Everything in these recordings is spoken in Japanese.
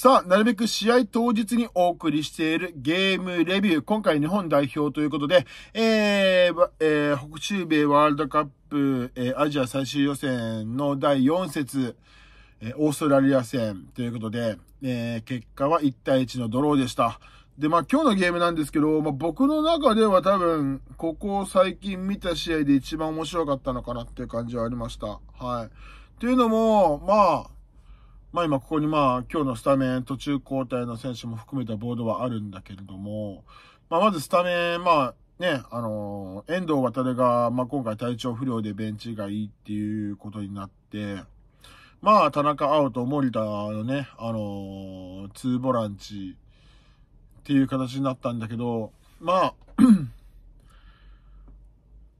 さあ、なるべく試合当日にお送りしているゲームレビュー。今回日本代表ということで、えー、えー、北中米ワールドカップ、えー、アジア最終予選の第4節、えー、オーストラリア戦ということで、えー、結果は1対1のドローでした。で、まあ今日のゲームなんですけど、まあ僕の中では多分、ここ最近見た試合で一番面白かったのかなっていう感じはありました。はい。というのも、まあ、まあ今ここにまあ今日のスタメン途中交代の選手も含めたボードはあるんだけれども、まあまずスタメン、まあね、あの、遠藤航が、まあ今回体調不良でベンチがいいっていうことになって、まあ田中青と森田のね、あの、ツーボランチっていう形になったんだけど、まあ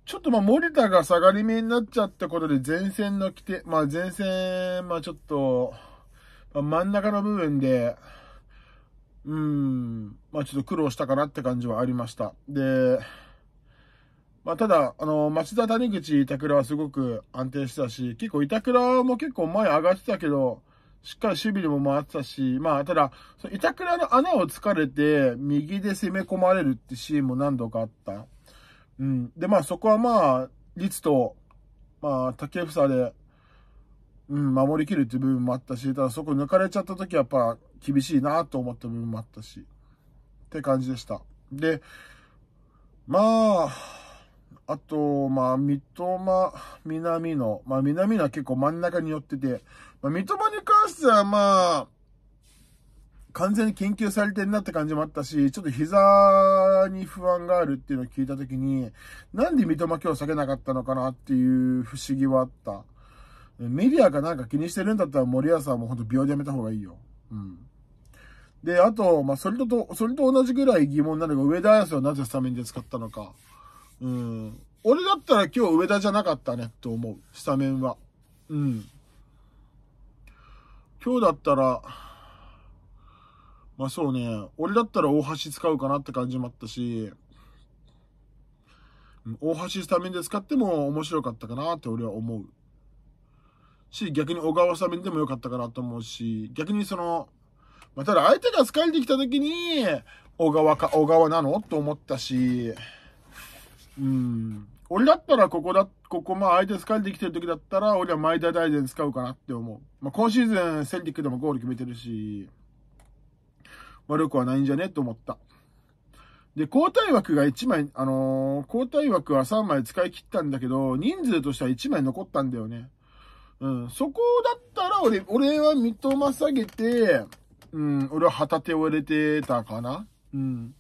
ちょっとまあ森田が下がり目になっちゃったことで前線の規定、まあ前線、まあちょっと、まあ、真ん中の部分で、うん、まあちょっと苦労したかなって感じはありました。で、まあ、ただ、あの、町田、谷口、板倉はすごく安定してたし、結構板倉も結構前上がってたけど、しっかり守備にも回ってたし、まあ、ただ、その板倉の穴を突かれて、右で攻め込まれるってシーンも何度かあった。うん。で、まあ、そこはまあ、律と、まあ、竹房で、うん、守りきるっていう部分もあったし、ただそこ抜かれちゃった時はやっぱ厳しいなと思った部分もあったし、って感じでした。で、まあ、あと、まあ、三笘、南野。まあ、南野は結構真ん中に寄ってて、まあ、三笘に関しては、まあ、完全に研究されてんなって感じもあったし、ちょっと膝に不安があるっていうのを聞いたときに、なんで三笘今日避けなかったのかなっていう不思議はあった。メディアかなんか気にしてるんだったら森保さんもほんと病でやめた方がいいよ。うん。で、あと、まあ、それと、それと同じぐらい疑問なのが、上田綺世をなぜスタメンで使ったのか。うん。俺だったら今日上田じゃなかったねと思う。スタメンは。うん。今日だったら、まあそうね、俺だったら大橋使うかなって感じもあったし、大橋スタメンで使っても面白かったかなって俺は思う。し、逆に小川さんでもよかったかなと思うし、逆にその、まあ、ただ相手が疲れてきた時に、小川か、小川なのと思ったし、うん。俺だったらここだ、ここまあ相手疲れてきてる時だったら、俺は前田大然使うかなって思う。まあ今シーズンセンティックでもゴール決めてるし、悪くはないんじゃねと思った。で、交代枠が1枚、あのー、交代枠は3枚使い切ったんだけど、人数としては1枚残ったんだよね。うん、そこだったら俺、俺は三笘下げて、うん、俺は旗手を入れてたかな。うん。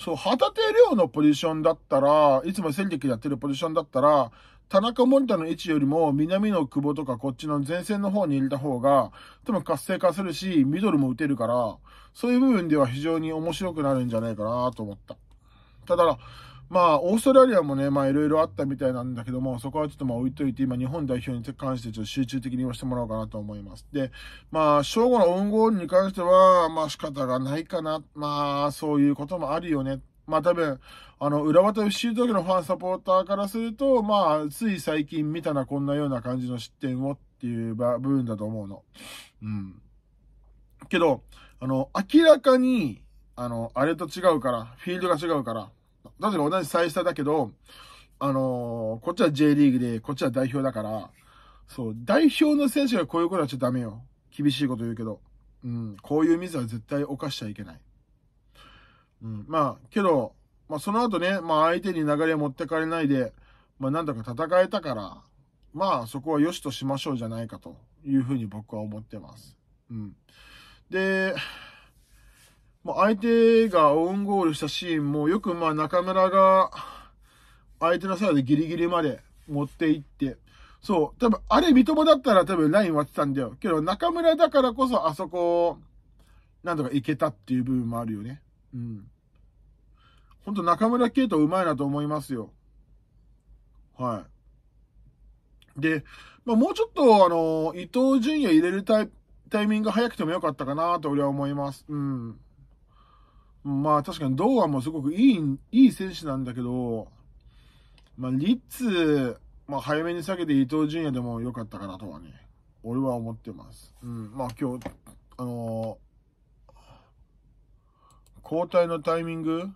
そう、旗手亮のポジションだったら、いつも戦力やってるポジションだったら、田中森田の位置よりも南の久保とかこっちの前線の方に入れた方が、多分活性化するし、ミドルも打てるから、そういう部分では非常に面白くなるんじゃないかなと思った。ただ、まあ、オーストラリアもね、まあ、いろいろあったみたいなんだけども、そこはちょっとまあ置いといて、今、日本代表に関してちょっと集中的に言わせてもらおうかなと思います。で、まあ、正午のオウンゴールに関しては、まあ、仕方がないかな。まあ、そういうこともあるよね。まあ多分、あの、浦和と FC 時のファンサポーターからすると、まあ、つい最近見たな、こんなような感じの失点をっていう部分だと思うの。うん。けど、あの、明らかに、あの、あれと違うから、フィールドが違うから、なえば同じ最下だけど、あのー、こっちは J リーグで、こっちは代表だから、そう、代表の選手がこういうことはちゃダメよ。厳しいこと言うけど。うん、こういうミスは絶対犯しちゃいけない。うん、まあ、けど、まあその後ね、まあ相手に流れ持ってかれないで、まあなんとか戦えたから、まあそこは良しとしましょうじゃないかというふうに僕は思ってます。うん。で、ま相手がオウンゴールしたシーンも、よくまあ中村が、相手のサイドでギリギリまで持っていって、そう、多分あれ三笘だったら多分ライン割ってたんだよ。けど中村だからこそあそこ、なんとかいけたっていう部分もあるよね。うん。ほんと中村圭斗うまいなと思いますよ。はい。で、まあ、もうちょっとあの、伊藤純也入れるタイタイミング早くてもよかったかなと俺は思います。うん。まあ確かに堂安もすごくいい、いい選手なんだけど、まあリッツ、まあ早めに下げて伊東純也でも良かったかなとはね、俺は思ってます。うん、まあ今日、あのー、交代のタイミング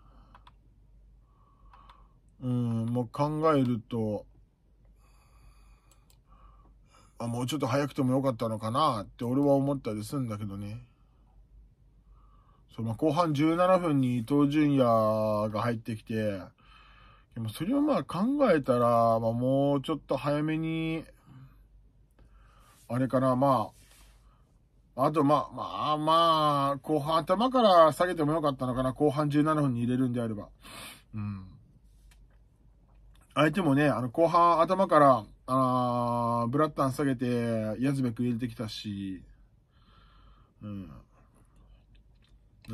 うん、もう考えると、あ、もうちょっと早くても良かったのかなって俺は思ったりするんだけどね。そう、まあ、後半17分に伊東純也が入ってきて、でもそれをまあ考えたら、まあ、もうちょっと早めに、あれかな、まあ、あとまあ、まあまあ、後半頭から下げてもよかったのかな、後半17分に入れるんであれば。うん。相手もね、あの、後半頭から、あブラッタン下げて、ヤズベク入れてきたし、うん。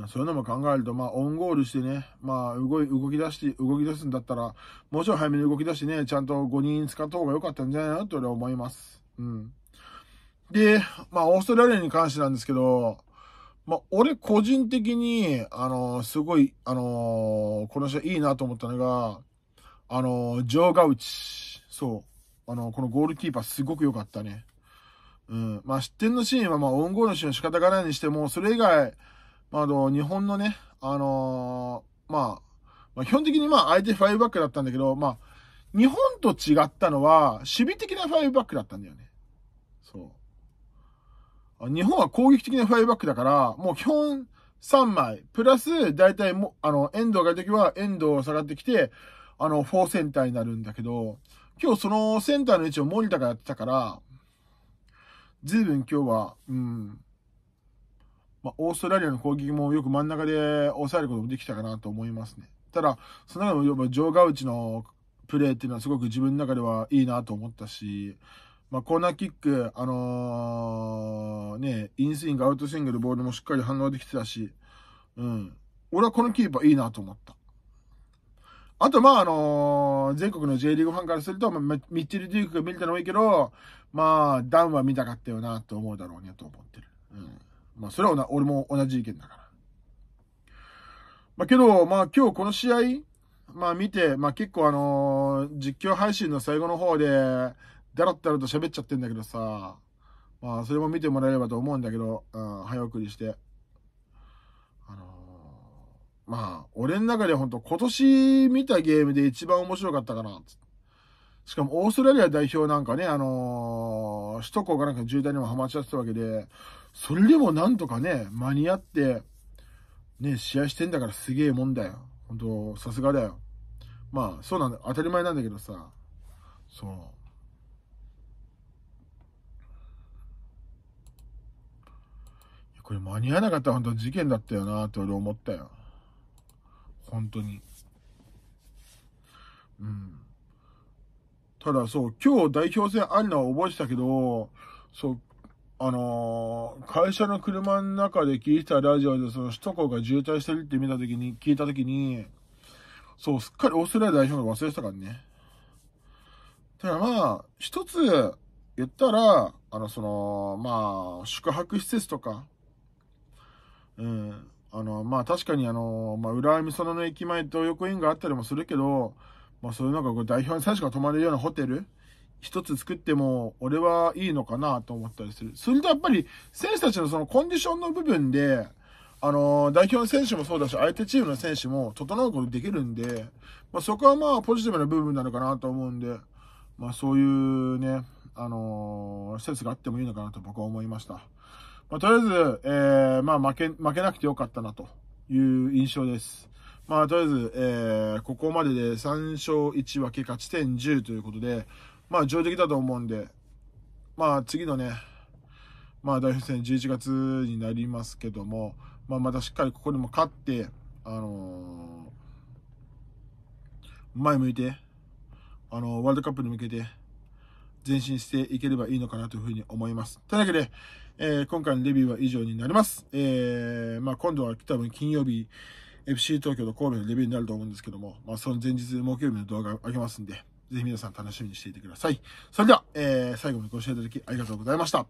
そういうのも考えると、まあ、オンゴールしてね、まあ、動い、動き出して、動き出すんだったら、もうちょい早めに動き出してね、ちゃんと5人使った方が良かったんじゃないのと俺は思います。うん。で、まあ、オーストラリアに関してなんですけど、まあ、俺個人的に、あのー、すごい、あのー、この人いいなと思ったのが、あのー、ジョー・ガウチ。そう。あのこのゴールキーパーすごく良かったね。うん。まあ、失点のシーンは、まあ、オンゴールのシーンは仕方がないにしても、それ以外、あ、の、日本のね、あのー、まあ、まあ、基本的にまあ、相手5バックだったんだけど、まあ、日本と違ったのは、守備的な5バックだったんだよね。そう。日本は攻撃的な5バックだから、もう基本3枚、プラス、大体も、あの、遠藤がいるときは遠藤下がってきて、あの、4センターになるんだけど、今日そのセンターの位置を森田がやってたから、ずいぶん今日は、うん、まあ、オーストラリアの攻撃もよく真ん中で抑えることもできたかなと思いますね。ただ、その中でも、ジョー・ガウチのプレーっていうのはすごく自分の中ではいいなと思ったし、まあ、コーナーキック、あのー、ね、インスイング、アウトスイングのボールもしっかり反応できてたし、うん。俺はこのキーパーいいなと思った。あと、まあ、あのー、全国の J リーグファンからすると、まあ、ミッチェル・デュークが見れたのはいいけど、まあ、ダウンは見たかったよなと思うだろうねと思ってる。うん。まあ、それは俺も同じ意見だから。まあ、けど、まあ、今日この試合、まあ、見て、まあ、結構あのー、実況配信の最後の方で、だらったらと喋っちゃってんだけどさ、まあ、それも見てもらえればと思うんだけど、うん、早送りして。あのー、まあ、俺の中でほんと今年見たゲームで一番面白かったかな、つって。しかもオーストラリア代表なんかね、あのー、首都高かなんか渋滞にもハマっちゃってたわけで、それでもなんとかね、間に合って、ね、試合してんだからすげえもんだよ。本当さすがだよ。まあ、そうなんだ、当たり前なんだけどさ、そう。これ間に合わなかったら本当事件だったよなって俺思ったよ。本当に。うん。ただそう、今日代表戦あるのは覚えてたけど、そう、あのー、会社の車の中で聞いてたラジオで、その首都高が渋滞してるって見たときに、聞いたときに、そう、すっかりオーストラリア代表が忘れてたからね。ただまあ、一つ言ったら、あの、その、まあ、宿泊施設とか、うん、あの、まあ確かにあの、まあ、浦和美園の駅前と横院があったりもするけど、まあそういうなんか代表選手が泊まれるようなホテル一つ作っても俺はいいのかなと思ったりする。するとやっぱり選手たちのそのコンディションの部分で、あの代表の選手もそうだし、相手チームの選手も整うことできるんで、まあ、そこはまあポジティブな部分なのかなと思うんで、まあそういうね、あのー、施設があってもいいのかなと僕は思いました。まあ、とりあえず、えー、まあ負け、負けなくてよかったなという印象です。まあ、とりあえず、えー、ここまでで3勝1分け勝ち点10ということで、まあ、上出来だと思うんで、まあ、次のね、まあ、代表戦11月になりますけども、まあ、またしっかりここにも勝って、あのー、前向いて、あのー、ワールドカップに向けて、前進していければいいのかなというふうに思います。というわけで、えー、今回のレビューは以上になります。えー、まあ、今度は多分金曜日、FC 東京と神戸のレビューになると思うんですけども、まあ、その前日木曜日の動画を上げますんで、ぜひ皆さん楽しみにしていてください。それでは、えー、最後までご視聴いただきありがとうございました。